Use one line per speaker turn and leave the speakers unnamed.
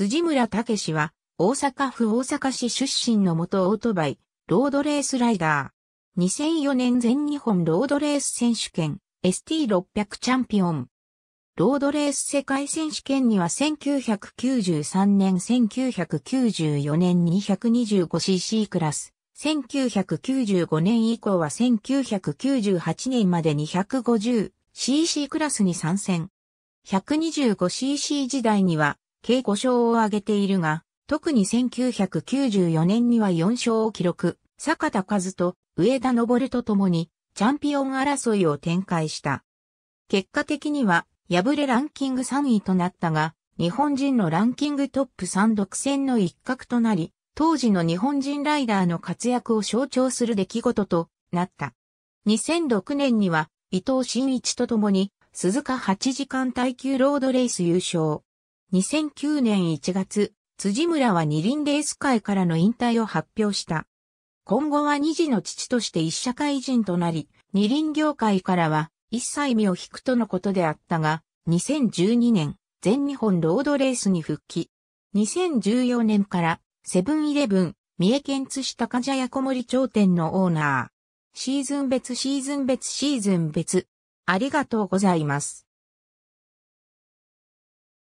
辻村武は、大阪府大阪市出身の元オートバイ、ロードレースライダー。2004年全日本ロードレース選手権、ST600 チャンピオン。ロードレース世界選手権には1993年1994年 225cc クラス、1995年以降は1998年まで 250cc クラスに参戦。125cc 時代には計5勝を挙げているが、特に1994年には4勝を記録、坂田和と上田昇と共にチャンピオン争いを展開した。結果的には敗れランキング3位となったが、日本人のランキングトップ3独占の一角となり、当時の日本人ライダーの活躍を象徴する出来事となった。2006年には伊藤真一と共に鈴鹿8時間耐久ロードレース優勝。2009年1月、辻村は二輪レース会からの引退を発表した。今後は二児の父として一社会人となり、二輪業界からは一切身を引くとのことであったが、2012年、全日本ロードレースに復帰。2014年からセブンイレブン、三重県津市高茶屋小森町店のオーナー。シーズン別シーズン別シーズン別。ありがとうございます。